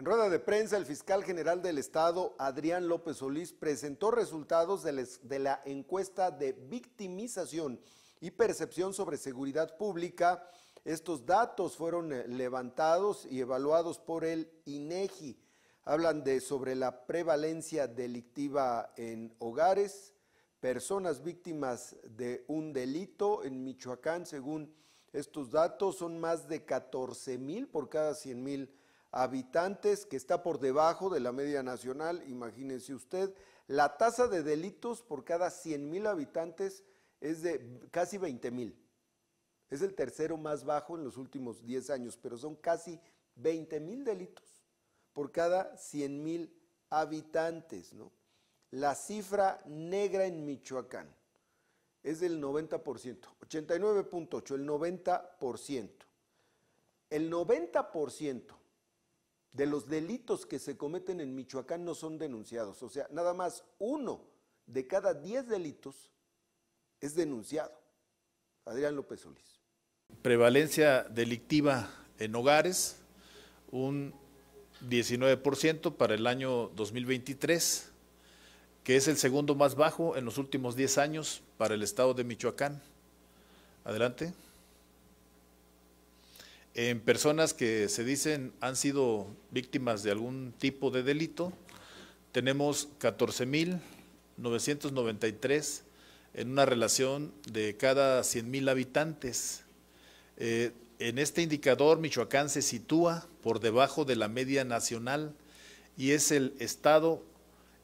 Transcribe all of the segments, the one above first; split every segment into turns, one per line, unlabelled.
En rueda de prensa, el fiscal general del Estado, Adrián López Solís, presentó resultados de la encuesta de victimización y percepción sobre seguridad pública. Estos datos fueron eh, levantados y evaluados por el INEGI. E Hablan de sobre la prevalencia delictiva en hogares, personas víctimas de un delito en Michoacán, según estos datos, son más de 14 mil por cada 100 mil habitantes, que está por debajo de la media nacional, imagínense usted. La tasa de delitos por cada 100 mil habitantes es de casi 20 mil. Es el tercero más bajo en los últimos 10 años, pero son casi 20 mil delitos por cada 100 mil habitantes. ¿no? La cifra negra en Michoacán es del 90%, 89.8, el 90%. El 90% de los delitos que se cometen en Michoacán no son denunciados. O sea, nada más uno de cada diez delitos es denunciado. Adrián López Solís.
Prevalencia delictiva en hogares, un 19% para el año 2023, que es el segundo más bajo en los últimos 10 años para el estado de Michoacán. Adelante en personas que se dicen han sido víctimas de algún tipo de delito, tenemos 14.993 en una relación de cada 100.000 habitantes. Eh, en este indicador, Michoacán se sitúa por debajo de la media nacional y es el estado,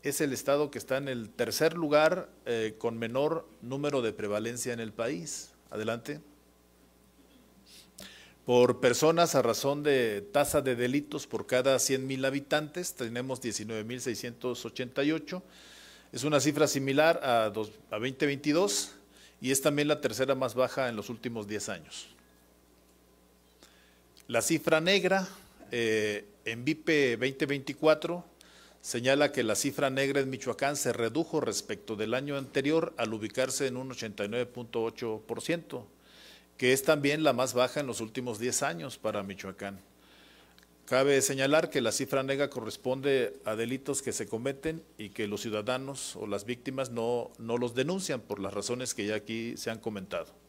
es el estado que está en el tercer lugar eh, con menor número de prevalencia en el país. Adelante. Por personas a razón de tasa de delitos por cada 100.000 habitantes, tenemos 19.688. Es una cifra similar a, 2022 y es también la tercera más baja en los últimos 10 años. La cifra negra eh, en VIPE 2024 señala que la cifra negra en Michoacán se redujo respecto del año anterior al ubicarse en un 89.8% que es también la más baja en los últimos 10 años para Michoacán. Cabe señalar que la cifra negra corresponde a delitos que se cometen y que los ciudadanos o las víctimas no, no los denuncian por las razones que ya aquí se han comentado.